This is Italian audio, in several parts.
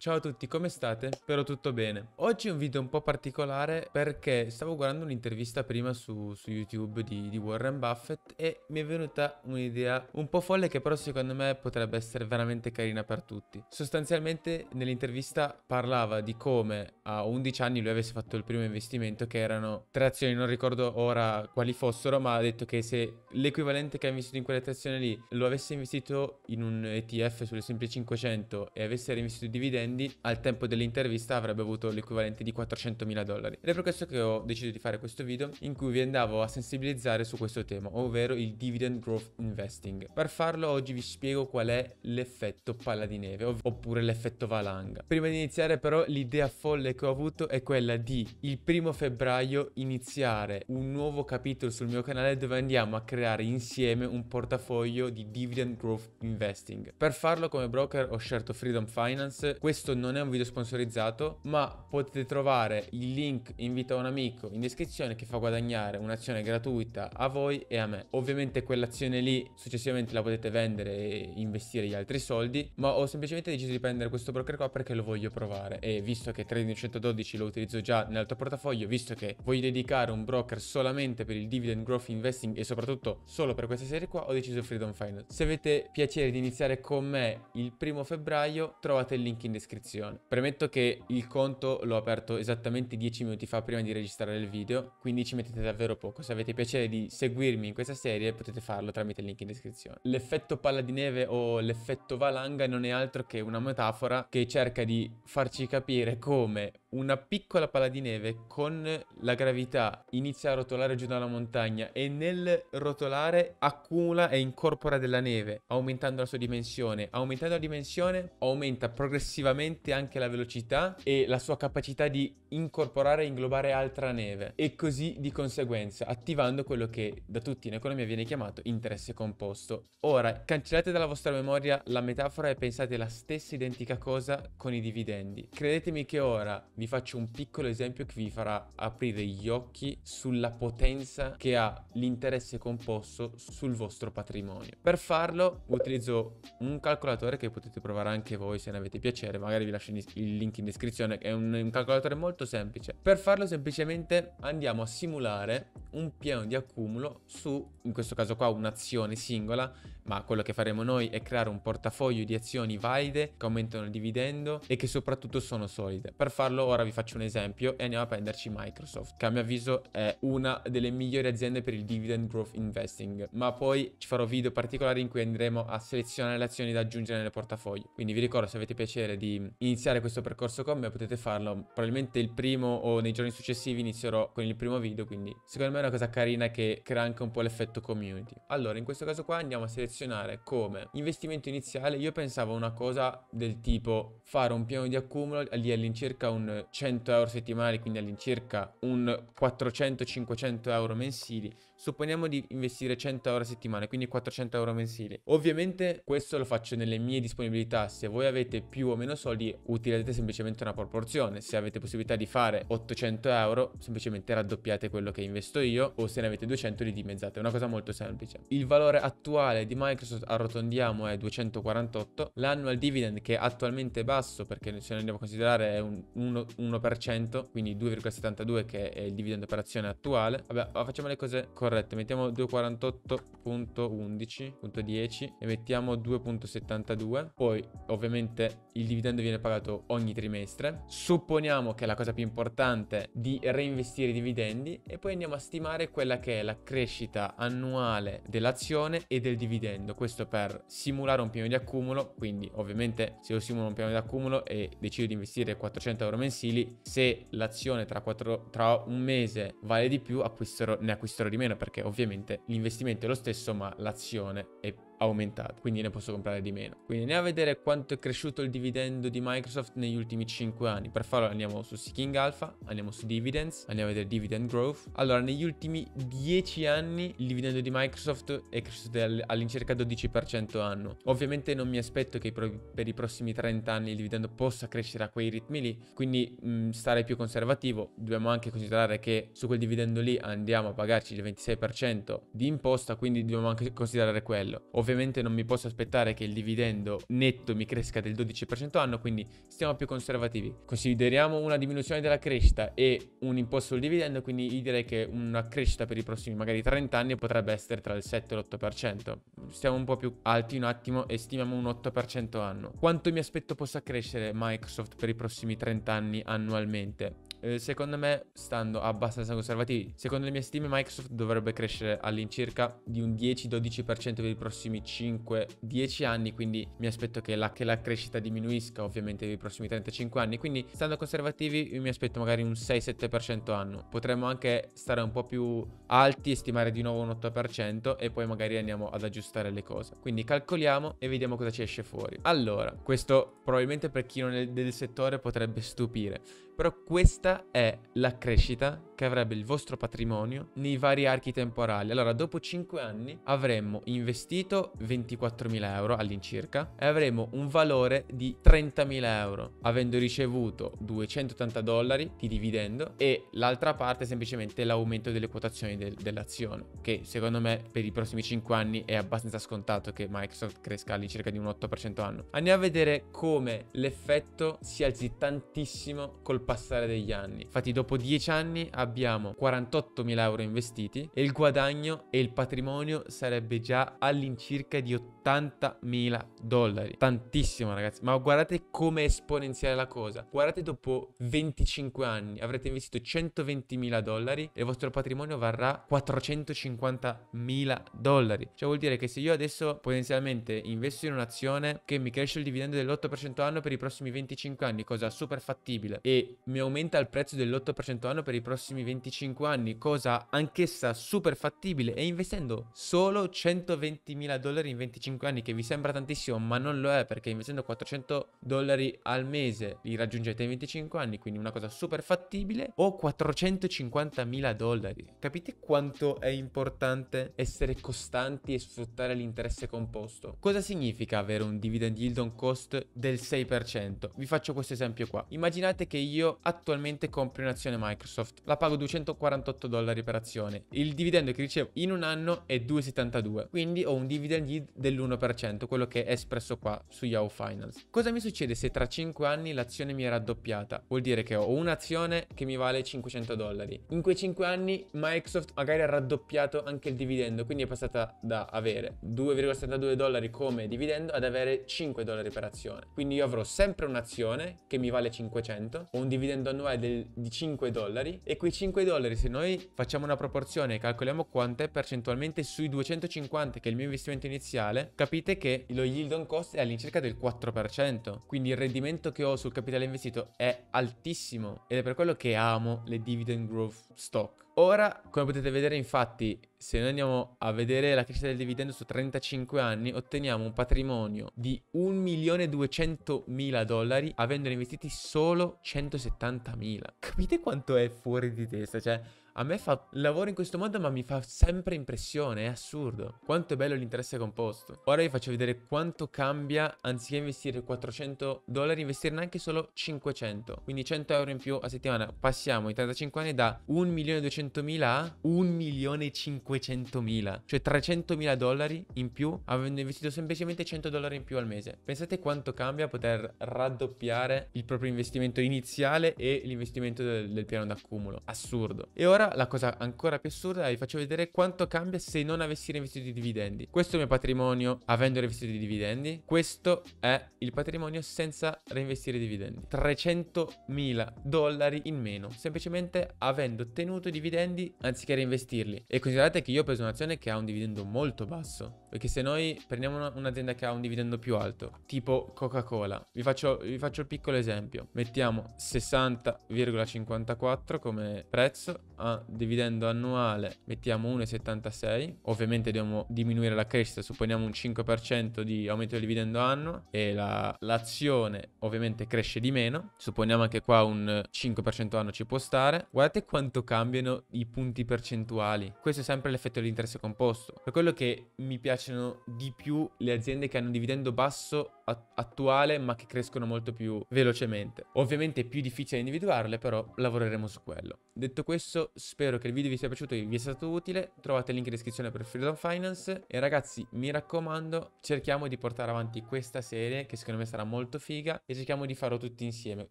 Ciao a tutti, come state? Spero tutto bene. Oggi è un video un po' particolare perché stavo guardando un'intervista prima su, su YouTube di, di, Warren Buffett e mi è venuta un'idea un po' folle che però secondo me potrebbe essere veramente carina per tutti. Sostanzialmente nell'intervista parlava di come a 11 anni lui avesse fatto il primo investimento che erano tre azioni, non ricordo ora quali fossero, ma ha detto che se l'equivalente che ha investito in quelle tre azioni lì lo avesse investito in un ETF sulle semplici 500 e avesse reinvestito dividendi Randy al tempo dell'intervista avrebbe avuto l'equivalente di 400.000 dollari. Ed è per questo che ho deciso di fare questo video in cui vi andavo a sensibilizzare su questo tema, ovvero il dividend growth investing. Per farlo oggi vi spiego qual è l'effetto palla di neve, oppure l'effetto valanga. Prima di iniziare però l'idea folle che ho avuto è quella di il primo febbraio iniziare un nuovo capitolo sul mio canale dove andiamo a creare insieme un portafoglio di dividend growth investing. Per farlo come broker ho scelto Freedom Finance, questo questo non è un video sponsorizzato, ma potete trovare il link invita un amico in descrizione che fa guadagnare un'azione gratuita a voi e a me. Ovviamente quell'azione lì successivamente la potete vendere e investire gli altri soldi, ma ho semplicemente deciso di prendere questo broker qua perché lo voglio provare e visto che Trading 112 lo utilizzo già nel tuo portafoglio, visto che voglio dedicare un broker solamente per il dividend growth investing e soprattutto solo per questa serie qua, ho deciso Freedom Finance. Se avete piacere di iniziare con me il primo febbraio, trovate il link in descrizione descrizione. Premetto che il conto l'ho aperto esattamente 10 minuti fa prima di registrare il video, quindi ci mettete davvero poco. Se avete piacere di seguirmi in questa serie potete farlo tramite il link in descrizione. L'effetto palla di neve o l'effetto valanga non è altro che una metafora che cerca di farci capire come una piccola palla di neve con la gravità inizia a rotolare giù dalla montagna e nel rotolare accumula e incorpora della neve, aumentando la sua dimensione. Aumentando la dimensione aumenta progressivamente anche la velocità e la sua capacità di incorporare e inglobare altra neve e così di conseguenza attivando quello che da tutti in economia viene chiamato interesse composto. Ora, cancellate dalla vostra memoria la metafora e pensate la stessa identica cosa con i dividendi. Credetemi che ora vi faccio un piccolo esempio che vi farà aprire gli occhi sulla potenza che ha l'interesse composto sul vostro patrimonio. Per farlo utilizzo un calcolatore che potete provare anche voi se ne avete piacere, magari vi lascio il link in descrizione, è un, un calcolatore molto semplice. Per farlo semplicemente andiamo a simulare un piano di accumulo su, in questo caso qua, un'azione singola, ma quello che faremo noi è creare un portafoglio di azioni valide che aumentano il dividendo e che soprattutto sono solide. Per farlo ora vi faccio un esempio e andiamo a prenderci Microsoft, che a mio avviso è una delle migliori aziende per il dividend growth investing, ma poi ci farò video particolari in cui andremo a selezionare le azioni da aggiungere nel portafoglio. Quindi vi ricordo se avete piacere di iniziare questo percorso con me potete farlo, probabilmente il primo o nei giorni successivi inizierò con il primo video, quindi secondo me me è una cosa carina che crea anche un po' l'effetto community. Allora, in questo caso qua andiamo a selezionare come investimento iniziale. Io pensavo una cosa del tipo fare un piano di accumulo lì all'incirca un 100 euro settimanali, quindi all'incirca un 400-500 euro mensili. Supponiamo di investire 100 euro a settimana, quindi 400 euro mensili. Ovviamente questo lo faccio nelle mie disponibilità. Se voi avete più o meno soldi, utilizzate semplicemente una proporzione. Se avete possibilità di fare 800 euro, semplicemente raddoppiate quello che investo io io o se ne avete 200 li dimezzate, è una cosa molto semplice. Il valore attuale di Microsoft arrotondiamo è 248, l'annual dividend che è attualmente basso perché se ne andiamo a considerare è un 1%, 1% quindi 2,72 che è il dividend azione attuale. Vabbè, facciamo le cose corrette, mettiamo 248.11.10 e mettiamo 2.72, poi ovviamente il dividendo viene pagato ogni trimestre. Supponiamo che la cosa più importante di reinvestire i dividendi e poi andiamo a stimare stimare quella che è la crescita annuale dell'azione e del dividendo. Questo per simulare un piano di accumulo, quindi ovviamente se io simulo un piano di accumulo e decido di investire 400 euro mensili, se l'azione tra, quattro, tra un mese vale di più, acquisterò, ne acquisterò di meno perché ovviamente l'investimento è lo stesso ma l'azione è più aumentato, quindi ne posso comprare di meno. Quindi andiamo a vedere quanto è cresciuto il dividendo di Microsoft negli ultimi 5 anni. Per farlo andiamo su Seeking Alpha, andiamo su Dividends, andiamo a vedere Dividend Growth. Allora, negli ultimi 10 anni il dividendo di Microsoft è cresciuto all'incirca 12% anno. Ovviamente non mi aspetto che per i prossimi 30 anni il dividendo possa crescere a quei ritmi lì, quindi mh, mm, stare più conservativo. Dobbiamo anche considerare che su quel dividendo lì andiamo a pagarci il 26% di imposta, quindi dobbiamo anche considerare quello. Ovviamente Ovviamente non mi posso aspettare che il dividendo netto mi cresca del 12% anno, quindi stiamo più conservativi. Consideriamo una diminuzione della crescita e un imposto sul dividendo, quindi io direi che una crescita per i prossimi magari 30 anni potrebbe essere tra il 7 e l'8%. Stiamo un po' più alti un attimo e stimiamo un 8% anno. Quanto mi aspetto possa crescere Microsoft per i prossimi 30 anni annualmente? Eh, secondo me stando abbastanza conservativi. Secondo le mie stime Microsoft dovrebbe crescere all'incirca di un 10-12% per i prossimi 5-10 anni, quindi mi aspetto che la, che la crescita diminuisca ovviamente nei prossimi 35 anni, quindi stando conservativi io mi aspetto magari un 6-7% anno. Potremmo anche stare un po' più alti e stimare di nuovo un 8% e poi magari andiamo ad aggiustare le cose. Quindi calcoliamo e vediamo cosa ci esce fuori. Allora, questo probabilmente per chi non è del settore potrebbe stupire. Però questa è la crescita che avrebbe il vostro patrimonio nei vari archi temporali. Allora, dopo 5 anni avremmo investito 24.000 euro all'incirca e avremo un valore di 30.000 euro, avendo ricevuto 280 dollari di dividendo e l'altra parte semplicemente l'aumento delle quotazioni del, dell'azione, che secondo me per i prossimi 5 anni è abbastanza scontato che Microsoft cresca all'incirca di un 8% anno. Andiamo a vedere come l'effetto si alzi tantissimo col passare degli anni. Infatti dopo 10 anni abbiamo 48.000 euro investiti e il guadagno e il patrimonio sarebbe già all'incirca di 80.000 dollari. Tantissimo ragazzi, ma guardate come è esponenziale la cosa. Guardate dopo 25 anni avrete investito 120.000 dollari e il vostro patrimonio varrà 450.000 dollari. Cioè vuol dire che se io adesso potenzialmente investo in un'azione che mi cresce il dividendo dell'8% anno per i prossimi 25 anni, cosa super fattibile e mi aumenta il prezzo dell'8% anno per i prossimi 25 anni, cosa anch'essa super fattibile e investendo solo 120.000 dollari in 25 anni che vi sembra tantissimo ma non lo è perché investendo 400 dollari al mese li raggiungete in 25 anni, quindi una cosa super fattibile o 450.000 dollari. Capite quanto è importante essere costanti e sfruttare l'interesse composto? Cosa significa avere un dividend yield on cost del 6%? Vi faccio questo esempio qua. Immaginate che io attualmente compri un'azione Microsoft, la pago 248 dollari per azione, il dividendo che ricevo in un anno è 2,72, quindi ho un dividend yield dell'1%, quello che è espresso qua su Yahoo Finance. Cosa mi succede se tra 5 anni l'azione mi è raddoppiata? Vuol dire che ho un'azione che mi vale 500 dollari. In quei 5 anni Microsoft magari ha raddoppiato anche il dividendo, quindi è passata da avere 2,72 dollari come dividendo ad avere 5 dollari per azione. Quindi io avrò sempre un'azione che mi vale 500, o un dividendo dividendo annuale del, di 5 dollari e quei 5 dollari se noi facciamo una proporzione e calcoliamo quanto è percentualmente sui 250 che è il mio investimento iniziale, capite che lo yield on cost è all'incirca del 4%, quindi il rendimento che ho sul capitale investito è altissimo ed è per quello che amo le dividend growth stock Ora, come potete vedere, infatti, se noi andiamo a vedere la crescita del dividendo su 35 anni, otteniamo un patrimonio di 1.200.000 dollari, avendone investiti solo 170.000. Capite quanto è fuori di testa? Cioè, a me fa lavoro in questo modo ma mi fa sempre impressione, è assurdo. Quanto è bello l'interesse composto. Ora vi faccio vedere quanto cambia anziché investire 400 dollari, investirne anche solo 500. Quindi 100 euro in più a settimana. Passiamo in 35 anni da 1.200.000 a 1.500.000. Cioè 300.000 dollari in più avendo investito semplicemente 100 dollari in più al mese. Pensate quanto cambia poter raddoppiare il proprio investimento iniziale e l'investimento del, del piano d'accumulo. Assurdo. E ora la cosa ancora più assurda, vi faccio vedere quanto cambia se non avessi reinvestito i dividendi. Questo è il mio patrimonio avendo reinvestito i dividendi. Questo è il patrimonio senza reinvestire i dividendi. 300.000 dollari in meno, semplicemente avendo ottenuto i dividendi anziché reinvestirli. E considerate che io ho preso un'azione che ha un dividendo molto basso. Perché se noi prendiamo un'azienda che ha un dividendo più alto, tipo Coca-Cola, vi, vi faccio, il piccolo esempio. Mettiamo 60,54 come prezzo, a dividendo annuale mettiamo 1,76. Ovviamente dobbiamo diminuire la crescita, supponiamo un 5% di aumento del dividendo annuo e la, l'azione ovviamente cresce di meno. Supponiamo anche qua un 5% anno ci può stare. Guardate quanto cambiano i punti percentuali. Questo è sempre l'effetto dell'interesse composto. Per quello che mi piacciono di più le aziende che hanno un dividendo basso attuale ma che crescono molto più velocemente. Ovviamente è più difficile individuarle però lavoreremo su quello. Detto questo spero che il video vi sia piaciuto e vi sia stato utile. Trovate il link in descrizione per Freedom Finance. E ragazzi, mi raccomando, cerchiamo di portare avanti questa serie che secondo me sarà molto figa e cerchiamo di farlo tutti insieme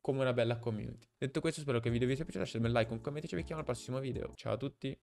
come una bella community. Detto questo, spero che il video vi sia piaciuto, lasciatemi un like, un commento e ci vediamo al prossimo video. Ciao a tutti!